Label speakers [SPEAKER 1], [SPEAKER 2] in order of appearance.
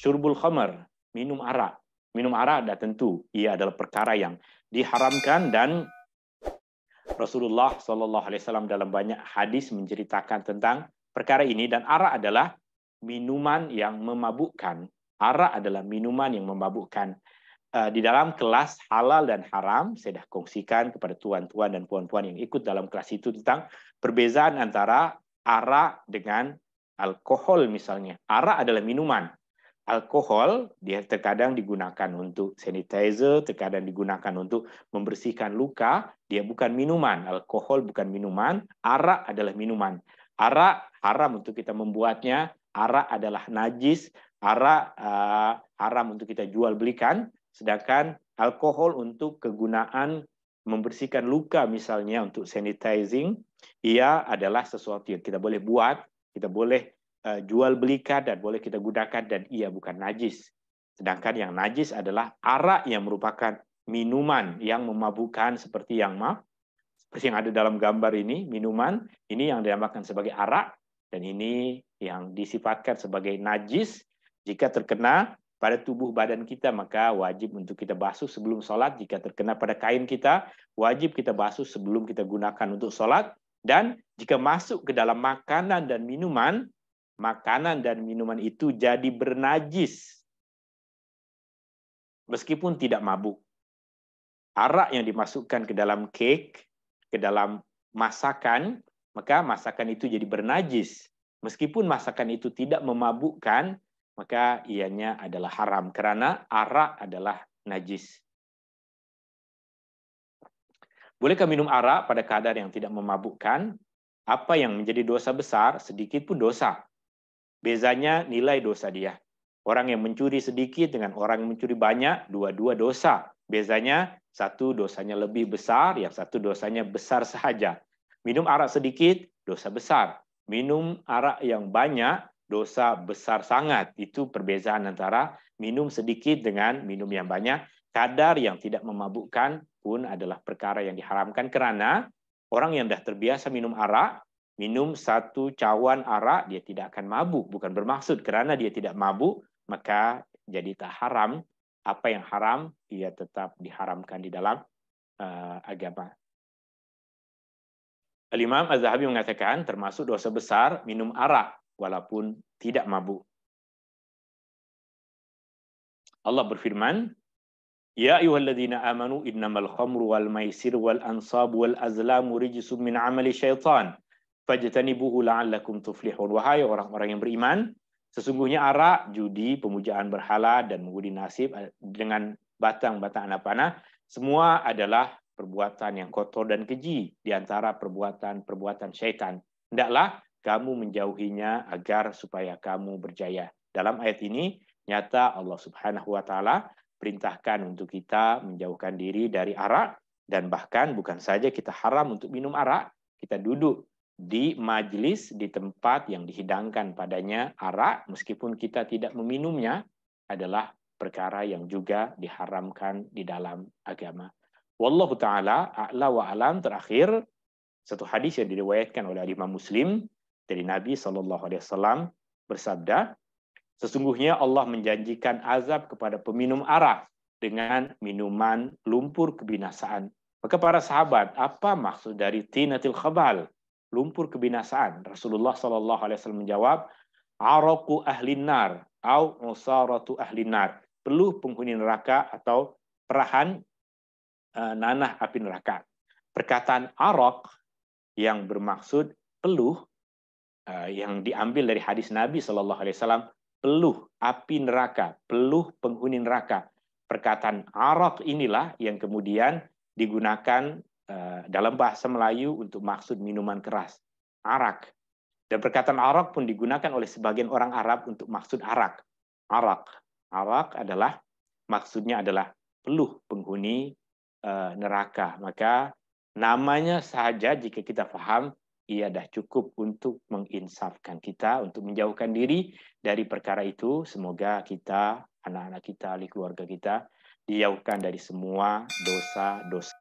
[SPEAKER 1] syurbul khamar, minum arak. Minum arak dah tentu ia adalah perkara yang diharamkan dan Rasulullah saw Alaihi Wasallam dalam banyak hadis menceritakan tentang perkara ini dan arak adalah minuman yang memabukkan. Arak adalah minuman yang memabukkan. Eh, di dalam kelas halal dan haram, saya dah kongsikan kepada tuan-tuan dan puan-puan yang ikut dalam kelas itu tentang perbezaan antara arak dengan alkohol misalnya. Arak adalah minuman, alkohol dia terkadang digunakan untuk sanitizer, terkadang digunakan untuk membersihkan luka, dia bukan minuman. Alkohol bukan minuman, arak adalah minuman. Arak haram untuk kita membuatnya, arak adalah najis, arak uh, haram untuk kita jual belikan, sedangkan alkohol untuk kegunaan membersihkan luka misalnya untuk sanitizing, ia adalah sesuatu yang kita boleh buat, kita boleh Eh, jual belikan dan boleh kita gunakan dan ia bukan najis. Sedangkan yang najis adalah arak yang merupakan minuman yang memabukkan seperti yang ma seperti yang ada dalam gambar ini, minuman ini yang dinamakan sebagai arak dan ini yang disifatkan sebagai najis jika terkena pada tubuh badan kita maka wajib untuk kita basuh sebelum sholat jika terkena pada kain kita wajib kita basuh sebelum kita gunakan untuk sholat dan jika masuk ke dalam makanan dan minuman makanan dan minuman itu jadi bernajis meskipun tidak mabuk. Arak yang dimasukkan ke dalam cake, ke dalam masakan, maka masakan itu jadi bernajis. Meskipun masakan itu tidak memabukkan, maka ianya adalah haram karena arak adalah najis. Bolehkah minum arak pada kadar yang tidak memabukkan? Apa yang menjadi dosa besar sedikit pun dosa, Bezanya nilai dosa dia. Orang yang mencuri sedikit dengan orang yang mencuri banyak, dua-dua dosa. Bezanya satu dosanya lebih besar, yang satu dosanya besar saja. Minum arak sedikit, dosa besar. Minum arak yang banyak, dosa besar sangat. Itu perbezaan antara minum sedikit dengan minum yang banyak. Kadar yang tidak memabukkan pun adalah perkara yang diharamkan kerana orang yang dah terbiasa minum arak, minum satu cawan arak, dia tidak akan mabuk. Bukan bermaksud karena dia tidak mabuk, maka jadi tak haram. Apa yang haram, ia tetap diharamkan di dalam uh, agama. Al-Imam Az-Zahabi mengatakan termasuk dosa besar minum arak walaupun tidak mabuk. Allah berfirman, Ya ayyuhalladzina amanu innamal khamru wal maisir wal ansab wal azlamu rijsum min amali syaitan fajtanibuhu la'allakum tuflihun wahai orang-orang yang beriman sesungguhnya arak judi pemujaan berhala dan mengundi nasib dengan batang-batang anak panah semua adalah perbuatan yang kotor dan keji di antara perbuatan-perbuatan syaitan hendaklah kamu menjauhinya agar supaya kamu berjaya dalam ayat ini nyata Allah Subhanahu wa taala perintahkan untuk kita menjauhkan diri dari arak dan bahkan bukan saja kita haram untuk minum arak kita duduk di majlis di tempat yang dihidangkan padanya arak meskipun kita tidak meminumnya adalah perkara yang juga diharamkan di dalam agama. Wallahu taala a'la wa alam terakhir satu hadis yang diriwayatkan oleh Imam Muslim dari Nabi Shallallahu alaihi wasallam bersabda, sesungguhnya Allah menjanjikan azab kepada peminum arak dengan minuman lumpur kebinasaan. Maka para sahabat, apa maksud dari tinatil khabal? lumpur kebinasaan. Rasulullah Shallallahu Alaihi Wasallam menjawab, "Aroku ahlinar, au musaratu ahlinar." Peluh penghuni neraka atau perahan uh, nanah api neraka. Perkataan arok yang bermaksud peluh eh, yang diambil dari hadis Nabi Shallallahu Alaihi Wasallam, peluh api neraka, peluh penghuni neraka. Perkataan arok inilah yang kemudian digunakan Eh, dalam bahasa Melayu untuk maksud minuman keras, arak. Dan perkataan arak pun digunakan oleh sebagian orang Arab untuk maksud arak. Arak. Arak adalah maksudnya adalah peluh penghuni eh, neraka. Maka namanya saja jika kita paham ia dah cukup untuk menginsafkan kita untuk menjauhkan diri dari perkara itu. Semoga kita, anak-anak kita, ahli keluarga kita dijauhkan dari semua dosa-dosa